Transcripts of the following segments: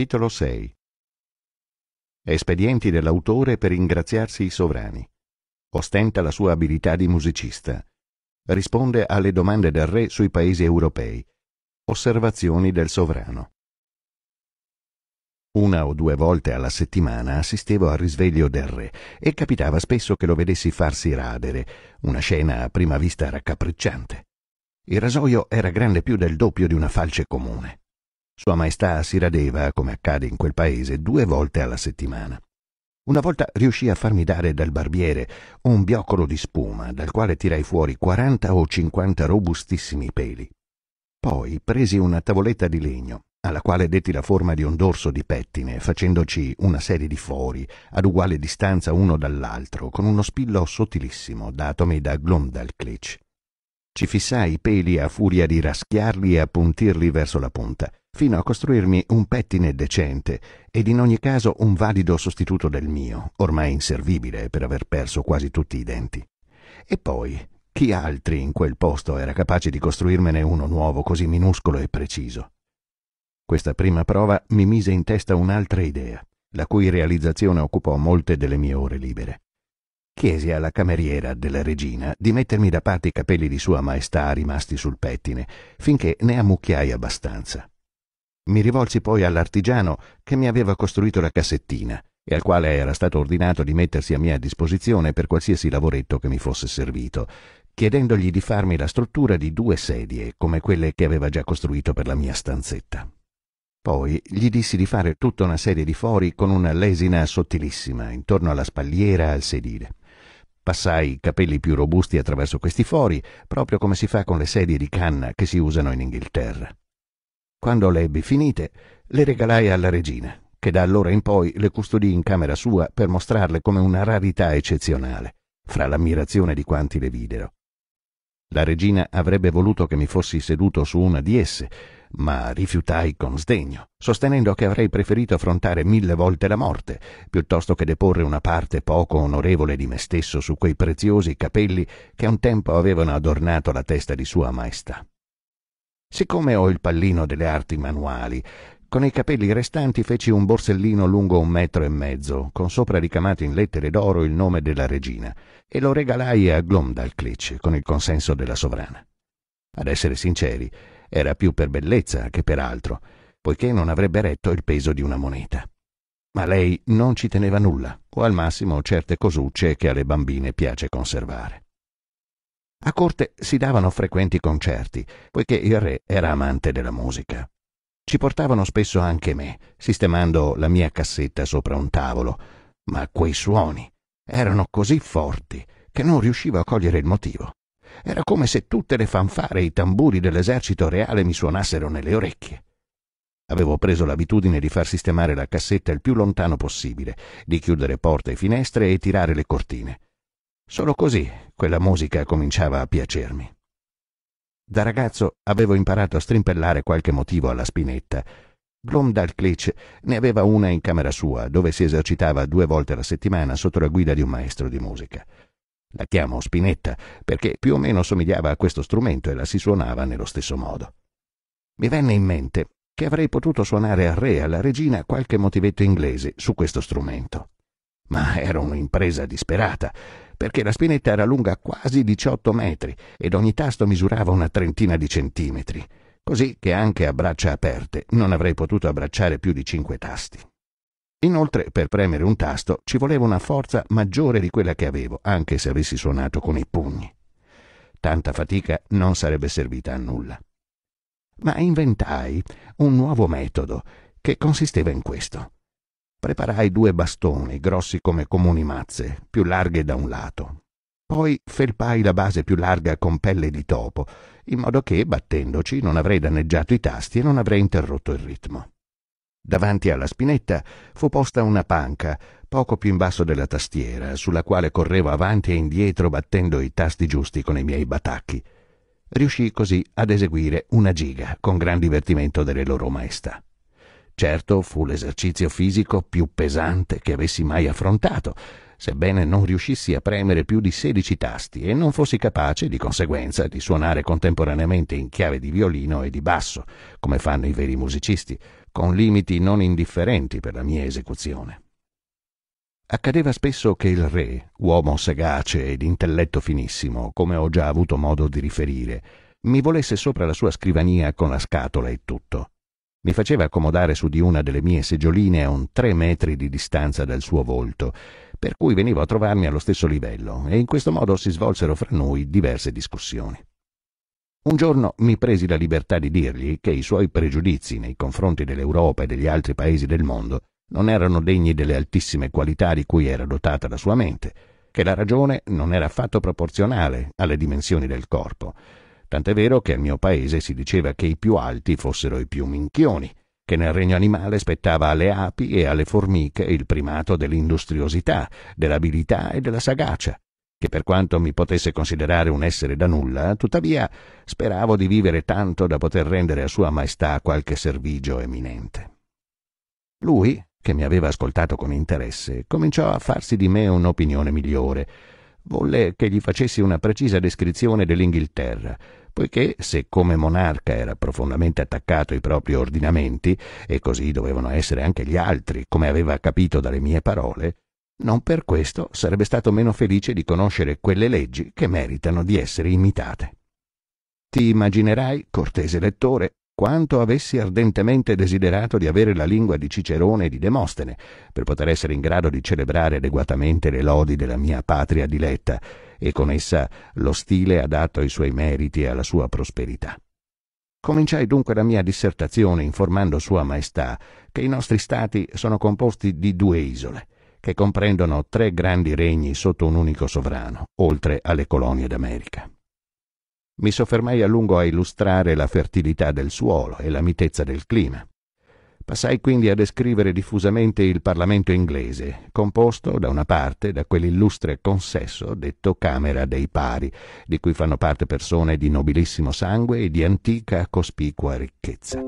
Capitolo 6 Espedienti dell'autore per ingraziarsi i sovrani. Ostenta la sua abilità di musicista. Risponde alle domande del re sui paesi europei. Osservazioni del sovrano. Una o due volte alla settimana assistevo al risveglio del re e capitava spesso che lo vedessi farsi radere, una scena a prima vista raccapricciante. Il rasoio era grande più del doppio di una falce comune. Sua Maestà si radeva, come accade in quel paese, due volte alla settimana. Una volta riuscì a farmi dare dal barbiere un bioccolo di spuma, dal quale tirai fuori 40 o 50 robustissimi peli. Poi presi una tavoletta di legno, alla quale detti la forma di un dorso di pettine, facendoci una serie di fori ad uguale distanza uno dall'altro, con uno spillo sottilissimo datomi da Glomdalclitch. Ci fissai i peli a furia di raschiarli e appuntirli verso la punta fino a costruirmi un pettine decente ed in ogni caso un valido sostituto del mio, ormai inservibile per aver perso quasi tutti i denti. E poi, chi altri in quel posto era capace di costruirmene uno nuovo così minuscolo e preciso? Questa prima prova mi mise in testa un'altra idea, la cui realizzazione occupò molte delle mie ore libere. Chiesi alla cameriera della regina di mettermi da parte i capelli di Sua Maestà rimasti sul pettine, finché ne ammucchiai abbastanza. Mi rivolsi poi all'artigiano che mi aveva costruito la cassettina e al quale era stato ordinato di mettersi a mia disposizione per qualsiasi lavoretto che mi fosse servito, chiedendogli di farmi la struttura di due sedie come quelle che aveva già costruito per la mia stanzetta. Poi gli dissi di fare tutta una serie di fori con una lesina sottilissima intorno alla spalliera al sedile. Passai i capelli più robusti attraverso questi fori, proprio come si fa con le sedie di canna che si usano in Inghilterra. Quando le ebbi finite, le regalai alla regina, che da allora in poi le custodì in camera sua per mostrarle come una rarità eccezionale, fra l'ammirazione di quanti le videro. La regina avrebbe voluto che mi fossi seduto su una di esse, ma rifiutai con sdegno, sostenendo che avrei preferito affrontare mille volte la morte, piuttosto che deporre una parte poco onorevole di me stesso su quei preziosi capelli che un tempo avevano adornato la testa di Sua Maestà. Siccome ho il pallino delle arti manuali, con i capelli restanti feci un borsellino lungo un metro e mezzo, con sopra ricamato in lettere d'oro il nome della regina, e lo regalai a Glomdalclitch con il consenso della sovrana. Ad essere sinceri, era più per bellezza che per altro, poiché non avrebbe retto il peso di una moneta. Ma lei non ci teneva nulla, o al massimo certe cosucce che alle bambine piace conservare. A corte si davano frequenti concerti, poiché il re era amante della musica. Ci portavano spesso anche me, sistemando la mia cassetta sopra un tavolo, ma quei suoni erano così forti che non riuscivo a cogliere il motivo. Era come se tutte le fanfare e i tamburi dell'esercito reale mi suonassero nelle orecchie. Avevo preso l'abitudine di far sistemare la cassetta il più lontano possibile, di chiudere porte e finestre e tirare le cortine. Solo così quella musica cominciava a piacermi. Da ragazzo avevo imparato a strimpellare qualche motivo alla spinetta. Glomdal Klitsch ne aveva una in camera sua, dove si esercitava due volte alla settimana sotto la guida di un maestro di musica. La chiamo spinetta perché più o meno somigliava a questo strumento e la si suonava nello stesso modo. Mi venne in mente che avrei potuto suonare al re e alla regina qualche motivetto inglese su questo strumento. Ma era un'impresa disperata, perché la spinetta era lunga quasi 18 metri ed ogni tasto misurava una trentina di centimetri, così che anche a braccia aperte non avrei potuto abbracciare più di cinque tasti. Inoltre, per premere un tasto ci voleva una forza maggiore di quella che avevo, anche se avessi suonato con i pugni. Tanta fatica non sarebbe servita a nulla. Ma inventai un nuovo metodo che consisteva in questo. Preparai due bastoni, grossi come comuni mazze, più larghe da un lato. Poi felpai la base più larga con pelle di topo, in modo che, battendoci, non avrei danneggiato i tasti e non avrei interrotto il ritmo. Davanti alla spinetta fu posta una panca, poco più in basso della tastiera, sulla quale correvo avanti e indietro battendo i tasti giusti con i miei batacchi. Riuscii così ad eseguire una giga con gran divertimento delle loro maestà. Certo fu l'esercizio fisico più pesante che avessi mai affrontato, sebbene non riuscissi a premere più di 16 tasti e non fossi capace, di conseguenza, di suonare contemporaneamente in chiave di violino e di basso, come fanno i veri musicisti, con limiti non indifferenti per la mia esecuzione. Accadeva spesso che il re, uomo sagace ed intelletto finissimo, come ho già avuto modo di riferire, mi volesse sopra la sua scrivania con la scatola e tutto. Mi faceva accomodare su di una delle mie seggioline a un tre metri di distanza dal suo volto, per cui venivo a trovarmi allo stesso livello e in questo modo si svolsero fra noi diverse discussioni. Un giorno mi presi la libertà di dirgli che i suoi pregiudizi nei confronti dell'Europa e degli altri paesi del mondo non erano degni delle altissime qualità di cui era dotata la sua mente, che la ragione non era affatto proporzionale alle dimensioni del corpo, Tant'è vero che al mio paese si diceva che i più alti fossero i più minchioni, che nel regno animale spettava alle api e alle formiche il primato dell'industriosità, dell'abilità e della sagacia, che per quanto mi potesse considerare un essere da nulla, tuttavia speravo di vivere tanto da poter rendere a Sua Maestà qualche servigio eminente. Lui, che mi aveva ascoltato con interesse, cominciò a farsi di me un'opinione migliore. Volle che gli facessi una precisa descrizione dell'Inghilterra, poiché se come monarca era profondamente attaccato ai propri ordinamenti, e così dovevano essere anche gli altri, come aveva capito dalle mie parole, non per questo sarebbe stato meno felice di conoscere quelle leggi che meritano di essere imitate. Ti immaginerai, cortese lettore, quanto avessi ardentemente desiderato di avere la lingua di Cicerone e di Demostene, per poter essere in grado di celebrare adeguatamente le lodi della mia patria diletta, e con essa lo stile adatto ai suoi meriti e alla sua prosperità. Cominciai dunque la mia dissertazione informando Sua Maestà che i nostri stati sono composti di due isole, che comprendono tre grandi regni sotto un unico sovrano, oltre alle colonie d'America. Mi soffermai a lungo a illustrare la fertilità del suolo e la mitezza del clima, Passai quindi a descrivere diffusamente il Parlamento inglese, composto da una parte da quell'illustre consesso detto Camera dei Pari, di cui fanno parte persone di nobilissimo sangue e di antica cospicua ricchezza.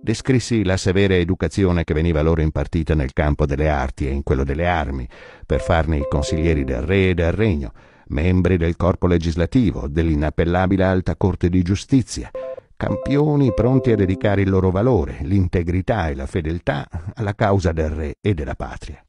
Descrissi la severa educazione che veniva loro impartita nel campo delle arti e in quello delle armi, per farne i consiglieri del re e del regno, membri del corpo legislativo, dell'inappellabile alta corte di giustizia, campioni pronti a dedicare il loro valore, l'integrità e la fedeltà alla causa del re e della patria.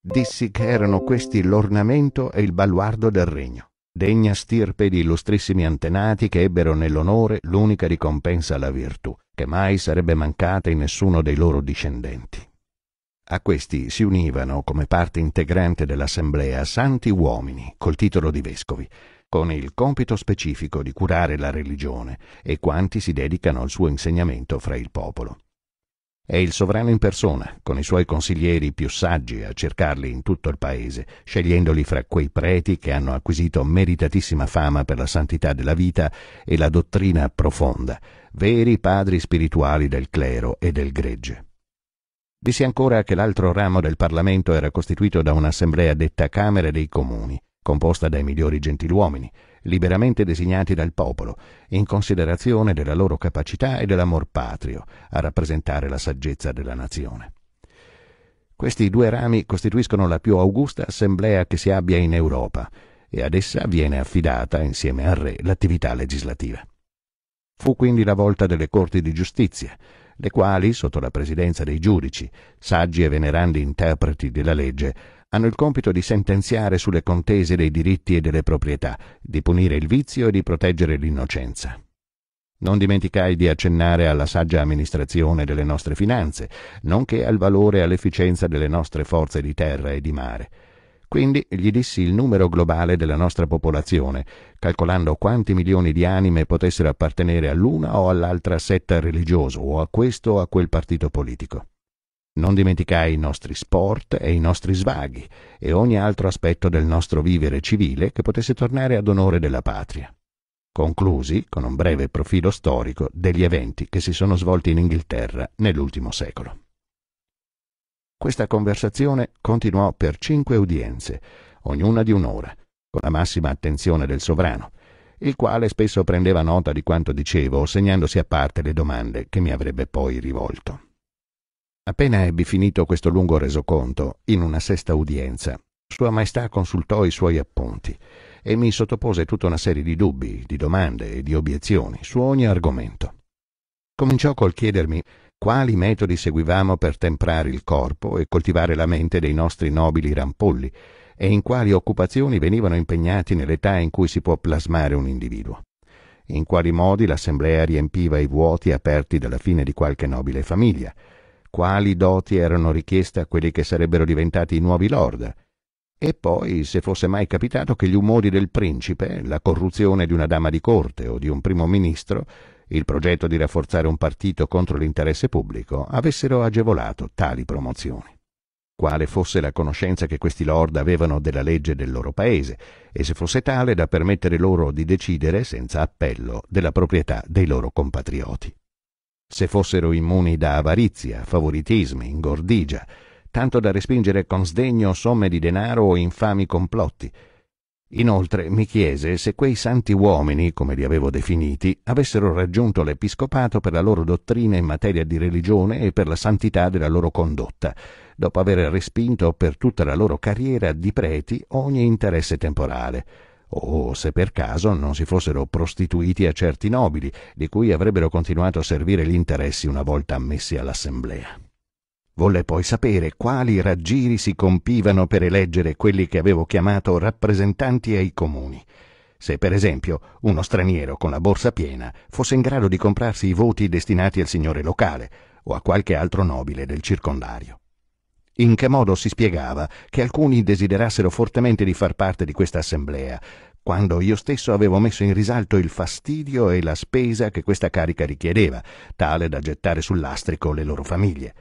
Dissi che erano questi l'ornamento e il baluardo del regno, degna stirpe di illustrissimi antenati che ebbero nell'onore l'unica ricompensa alla virtù, che mai sarebbe mancata in nessuno dei loro discendenti. A questi si univano, come parte integrante dell'assemblea, santi uomini, col titolo di vescovi, con il compito specifico di curare la religione e quanti si dedicano al suo insegnamento fra il popolo. È il sovrano in persona, con i suoi consiglieri più saggi a cercarli in tutto il paese, scegliendoli fra quei preti che hanno acquisito meritatissima fama per la santità della vita e la dottrina profonda, veri padri spirituali del clero e del gregge. Dissi ancora che l'altro ramo del Parlamento era costituito da un'assemblea detta Camera dei Comuni, composta dai migliori gentiluomini, liberamente designati dal popolo, in considerazione della loro capacità e dell'amor patrio a rappresentare la saggezza della nazione. Questi due rami costituiscono la più augusta assemblea che si abbia in Europa e ad essa viene affidata, insieme al re, l'attività legislativa. Fu quindi la volta delle corti di giustizia, le quali, sotto la presidenza dei giudici, saggi e venerandi interpreti della legge, hanno il compito di sentenziare sulle contese dei diritti e delle proprietà, di punire il vizio e di proteggere l'innocenza. Non dimenticai di accennare alla saggia amministrazione delle nostre finanze, nonché al valore e all'efficienza delle nostre forze di terra e di mare. Quindi gli dissi il numero globale della nostra popolazione, calcolando quanti milioni di anime potessero appartenere all'una o all'altra setta religiosa o a questo o a quel partito politico. Non dimenticai i nostri sport e i nostri svaghi e ogni altro aspetto del nostro vivere civile che potesse tornare ad onore della patria. Conclusi con un breve profilo storico degli eventi che si sono svolti in Inghilterra nell'ultimo secolo. Questa conversazione continuò per cinque udienze, ognuna di un'ora, con la massima attenzione del sovrano, il quale spesso prendeva nota di quanto dicevo, segnandosi a parte le domande che mi avrebbe poi rivolto. Appena ebbi finito questo lungo resoconto, in una sesta udienza, Sua Maestà consultò i suoi appunti e mi sottopose tutta una serie di dubbi, di domande e di obiezioni su ogni argomento. Cominciò col chiedermi quali metodi seguivamo per temprare il corpo e coltivare la mente dei nostri nobili rampolli e in quali occupazioni venivano impegnati nell'età in cui si può plasmare un individuo, in quali modi l'assemblea riempiva i vuoti aperti dalla fine di qualche nobile famiglia, quali doti erano richieste a quelli che sarebbero diventati i nuovi lord, e poi se fosse mai capitato che gli umori del principe, la corruzione di una dama di corte o di un primo ministro, il progetto di rafforzare un partito contro l'interesse pubblico avessero agevolato tali promozioni. Quale fosse la conoscenza che questi lord avevano della legge del loro paese, e se fosse tale da permettere loro di decidere senza appello della proprietà dei loro compatrioti se fossero immuni da avarizia, favoritismi, ingordigia, tanto da respingere con sdegno somme di denaro o infami complotti. Inoltre mi chiese se quei santi uomini, come li avevo definiti, avessero raggiunto l'episcopato per la loro dottrina in materia di religione e per la santità della loro condotta, dopo aver respinto per tutta la loro carriera di preti ogni interesse temporale o se per caso non si fossero prostituiti a certi nobili, di cui avrebbero continuato a servire gli interessi una volta ammessi all'assemblea. Volle poi sapere quali raggiri si compivano per eleggere quelli che avevo chiamato rappresentanti ai comuni. Se per esempio uno straniero con la borsa piena fosse in grado di comprarsi i voti destinati al signore locale o a qualche altro nobile del circondario. In che modo si spiegava che alcuni desiderassero fortemente di far parte di questa assemblea, quando io stesso avevo messo in risalto il fastidio e la spesa che questa carica richiedeva, tale da gettare sul lastrico le loro famiglie.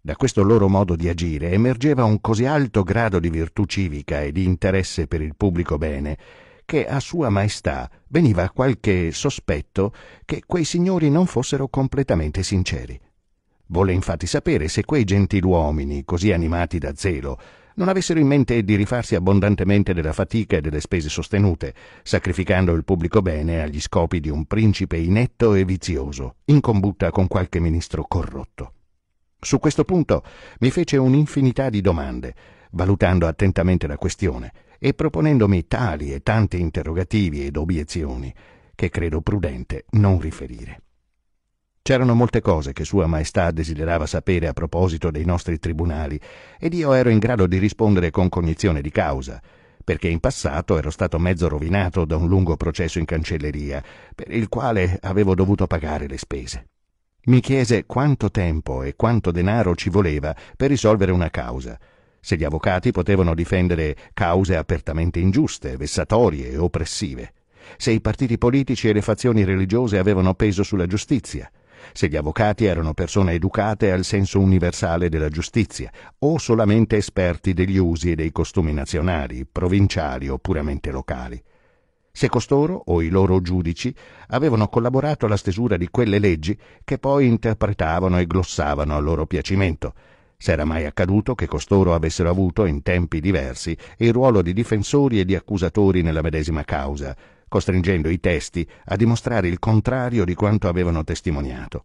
Da questo loro modo di agire emergeva un così alto grado di virtù civica e di interesse per il pubblico bene, che a Sua Maestà veniva qualche sospetto che quei signori non fossero completamente sinceri. Volle infatti sapere se quei gentiluomini, così animati da zelo, non avessero in mente di rifarsi abbondantemente della fatica e delle spese sostenute, sacrificando il pubblico bene agli scopi di un principe inetto e vizioso, in combutta con qualche ministro corrotto. Su questo punto mi fece un'infinità di domande, valutando attentamente la questione e proponendomi tali e tanti interrogativi ed obiezioni, che credo prudente non riferire. C'erano molte cose che Sua Maestà desiderava sapere a proposito dei nostri tribunali ed io ero in grado di rispondere con cognizione di causa, perché in passato ero stato mezzo rovinato da un lungo processo in cancelleria, per il quale avevo dovuto pagare le spese. Mi chiese quanto tempo e quanto denaro ci voleva per risolvere una causa, se gli avvocati potevano difendere cause apertamente ingiuste, vessatorie e oppressive, se i partiti politici e le fazioni religiose avevano peso sulla giustizia, se gli avvocati erano persone educate al senso universale della giustizia o solamente esperti degli usi e dei costumi nazionali, provinciali o puramente locali. Se costoro o i loro giudici avevano collaborato alla stesura di quelle leggi che poi interpretavano e glossavano a loro piacimento, se era mai accaduto che costoro avessero avuto in tempi diversi il ruolo di difensori e di accusatori nella medesima causa, costringendo i testi a dimostrare il contrario di quanto avevano testimoniato.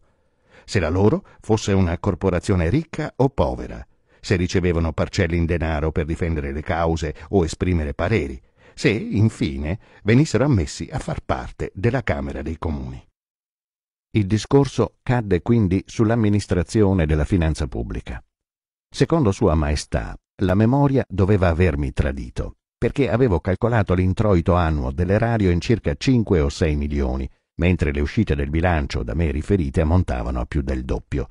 Se la loro fosse una corporazione ricca o povera, se ricevevano parcelle in denaro per difendere le cause o esprimere pareri, se, infine, venissero ammessi a far parte della Camera dei Comuni. Il discorso cadde quindi sull'amministrazione della finanza pubblica. Secondo Sua Maestà, la memoria doveva avermi tradito perché avevo calcolato l'introito annuo dell'erario in circa 5 o 6 milioni, mentre le uscite del bilancio da me riferite ammontavano a più del doppio.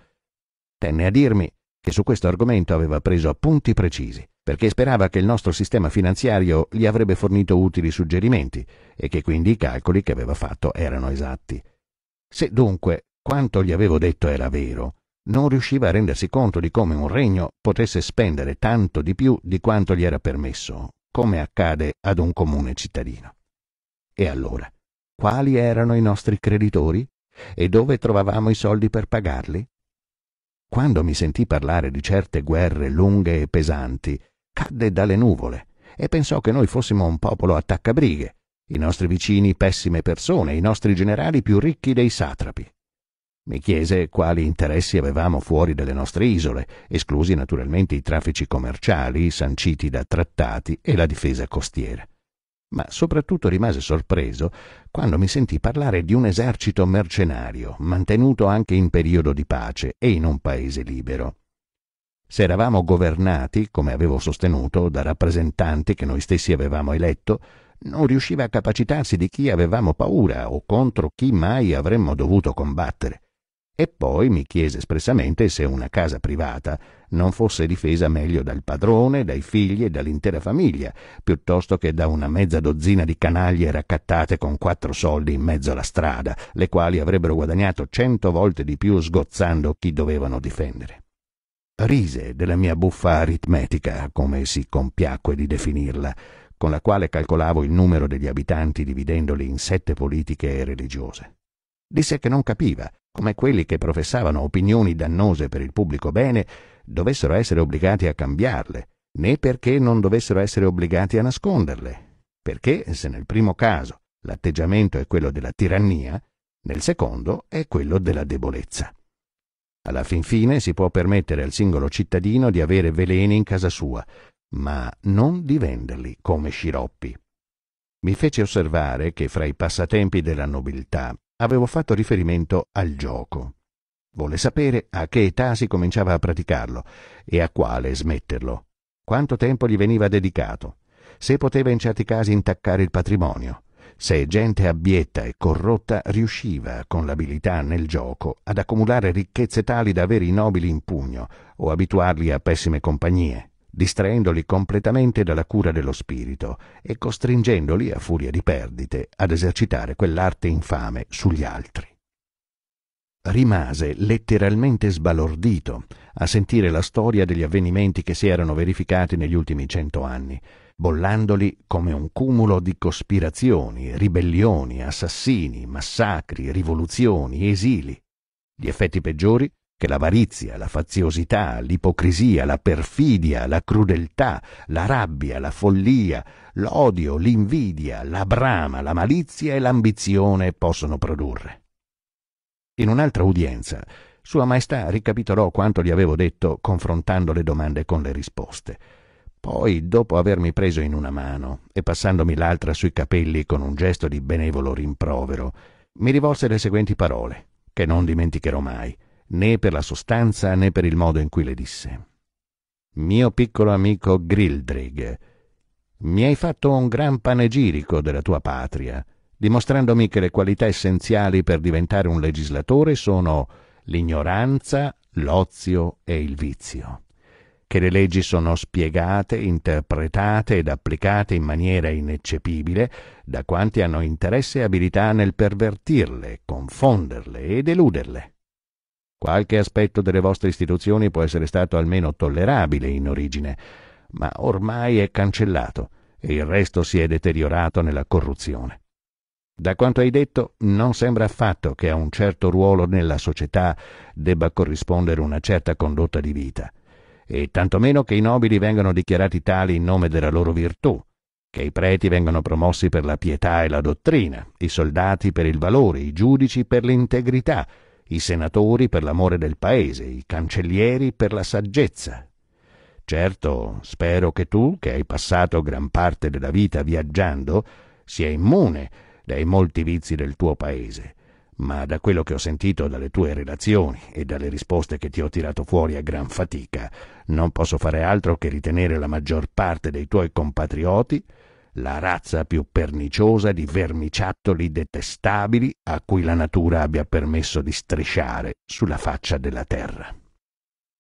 Tenne a dirmi che su questo argomento aveva preso appunti precisi, perché sperava che il nostro sistema finanziario gli avrebbe fornito utili suggerimenti e che quindi i calcoli che aveva fatto erano esatti. Se dunque quanto gli avevo detto era vero, non riusciva a rendersi conto di come un regno potesse spendere tanto di più di quanto gli era permesso, come accade ad un comune cittadino. E allora, quali erano i nostri creditori? E dove trovavamo i soldi per pagarli? Quando mi sentì parlare di certe guerre lunghe e pesanti, cadde dalle nuvole e pensò che noi fossimo un popolo attaccabrighe, i nostri vicini pessime persone, i nostri generali più ricchi dei satrapi. Mi chiese quali interessi avevamo fuori dalle nostre isole, esclusi naturalmente i traffici commerciali sanciti da trattati e la difesa costiera. Ma soprattutto rimase sorpreso quando mi sentì parlare di un esercito mercenario, mantenuto anche in periodo di pace e in un paese libero. Se eravamo governati, come avevo sostenuto, da rappresentanti che noi stessi avevamo eletto, non riusciva a capacitarsi di chi avevamo paura o contro chi mai avremmo dovuto combattere. E poi mi chiese espressamente se una casa privata non fosse difesa meglio dal padrone, dai figli e dall'intera famiglia, piuttosto che da una mezza dozzina di canaglie raccattate con quattro soldi in mezzo alla strada, le quali avrebbero guadagnato cento volte di più sgozzando chi dovevano difendere. Rise della mia buffa aritmetica, come si compiacque di definirla, con la quale calcolavo il numero degli abitanti dividendoli in sette politiche e religiose. Disse che non capiva come quelli che professavano opinioni dannose per il pubblico bene dovessero essere obbligati a cambiarle, né perché non dovessero essere obbligati a nasconderle. Perché se nel primo caso l'atteggiamento è quello della tirannia, nel secondo è quello della debolezza. Alla fin fine si può permettere al singolo cittadino di avere veleni in casa sua, ma non di venderli come sciroppi. Mi fece osservare che fra i passatempi della nobiltà avevo fatto riferimento al gioco. Volle sapere a che età si cominciava a praticarlo e a quale smetterlo, quanto tempo gli veniva dedicato, se poteva in certi casi intaccare il patrimonio, se gente abietta e corrotta riusciva, con l'abilità nel gioco, ad accumulare ricchezze tali da avere i nobili in pugno o abituarli a pessime compagnie distraendoli completamente dalla cura dello spirito e costringendoli, a furia di perdite, ad esercitare quell'arte infame sugli altri. Rimase letteralmente sbalordito a sentire la storia degli avvenimenti che si erano verificati negli ultimi cento anni, bollandoli come un cumulo di cospirazioni, ribellioni, assassini, massacri, rivoluzioni, esili. Gli effetti peggiori che l'avarizia, la faziosità, l'ipocrisia, la perfidia, la crudeltà, la rabbia, la follia, l'odio, l'invidia, la brama, la malizia e l'ambizione possono produrre. In un'altra udienza, Sua Maestà ricapitolò quanto gli avevo detto confrontando le domande con le risposte. Poi, dopo avermi preso in una mano e passandomi l'altra sui capelli con un gesto di benevolo rimprovero, mi rivolse le seguenti parole, che non dimenticherò mai né per la sostanza né per il modo in cui le disse. Mio piccolo amico Grildrig, mi hai fatto un gran panegirico della tua patria, dimostrandomi che le qualità essenziali per diventare un legislatore sono l'ignoranza, l'ozio e il vizio, che le leggi sono spiegate, interpretate ed applicate in maniera ineccepibile da quanti hanno interesse e abilità nel pervertirle, confonderle ed eluderle Qualche aspetto delle vostre istituzioni può essere stato almeno tollerabile in origine, ma ormai è cancellato e il resto si è deteriorato nella corruzione. Da quanto hai detto, non sembra affatto che a un certo ruolo nella società debba corrispondere una certa condotta di vita, e tantomeno che i nobili vengano dichiarati tali in nome della loro virtù, che i preti vengano promossi per la pietà e la dottrina, i soldati per il valore, i giudici per l'integrità, i senatori per l'amore del paese, i cancellieri per la saggezza. Certo, spero che tu, che hai passato gran parte della vita viaggiando, sia immune dai molti vizi del tuo paese, ma da quello che ho sentito dalle tue relazioni e dalle risposte che ti ho tirato fuori a gran fatica, non posso fare altro che ritenere la maggior parte dei tuoi compatrioti la razza più perniciosa di vermiciattoli detestabili a cui la natura abbia permesso di strisciare sulla faccia della terra.